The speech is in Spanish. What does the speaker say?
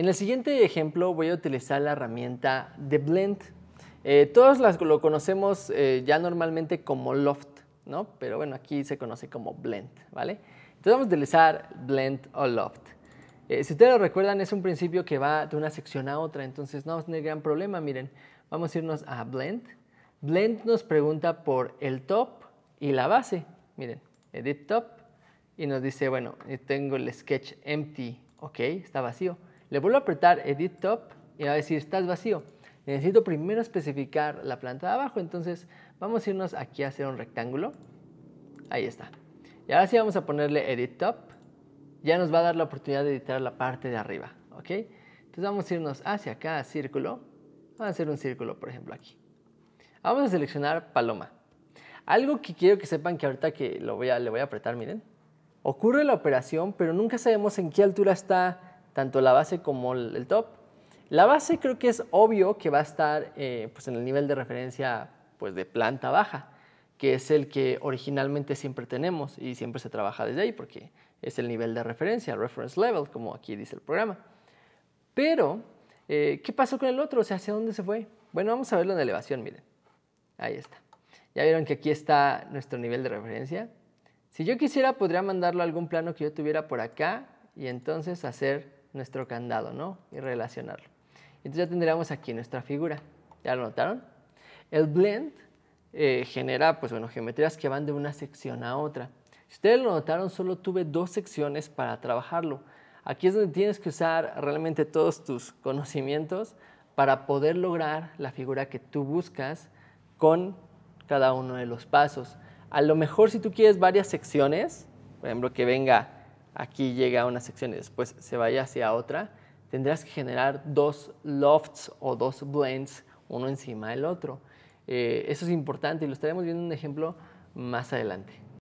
En el siguiente ejemplo voy a utilizar la herramienta de Blend. Eh, todos las, lo conocemos eh, ya normalmente como Loft, ¿no? Pero bueno, aquí se conoce como Blend, ¿vale? Entonces vamos a utilizar Blend o Loft. Eh, si ustedes lo recuerdan, es un principio que va de una sección a otra, entonces no, a tener gran problema, miren. Vamos a irnos a Blend. Blend nos pregunta por el top y la base. Miren, edit top y nos dice, bueno, tengo el sketch empty, ok, está vacío le vuelvo a apretar Edit Top y va a decir, estás vacío. Necesito primero especificar la planta de abajo, entonces vamos a irnos aquí a hacer un rectángulo. Ahí está. Y ahora sí vamos a ponerle Edit Top. Ya nos va a dar la oportunidad de editar la parte de arriba, ¿ok? Entonces vamos a irnos hacia acá, círculo. Vamos a hacer un círculo, por ejemplo, aquí. Vamos a seleccionar paloma. Algo que quiero que sepan que ahorita que lo voy a, le voy a apretar, miren. Ocurre la operación, pero nunca sabemos en qué altura está tanto la base como el top. La base creo que es obvio que va a estar eh, pues en el nivel de referencia pues de planta baja, que es el que originalmente siempre tenemos y siempre se trabaja desde ahí porque es el nivel de referencia, reference level, como aquí dice el programa. Pero, eh, ¿qué pasó con el otro? O sea, ¿hacia dónde se fue? Bueno, vamos a verlo en elevación, miren. Ahí está. Ya vieron que aquí está nuestro nivel de referencia. Si yo quisiera, podría mandarlo a algún plano que yo tuviera por acá y entonces hacer nuestro candado, ¿no? Y relacionarlo. Entonces ya tendríamos aquí nuestra figura. ¿Ya lo notaron? El blend eh, genera, pues bueno, geometrías que van de una sección a otra. Si ustedes lo notaron, solo tuve dos secciones para trabajarlo. Aquí es donde tienes que usar realmente todos tus conocimientos para poder lograr la figura que tú buscas con cada uno de los pasos. A lo mejor si tú quieres varias secciones, por ejemplo, que venga aquí llega a una sección y después se vaya hacia otra, tendrás que generar dos lofts o dos blends uno encima del otro. Eh, eso es importante y lo estaremos viendo en un ejemplo más adelante.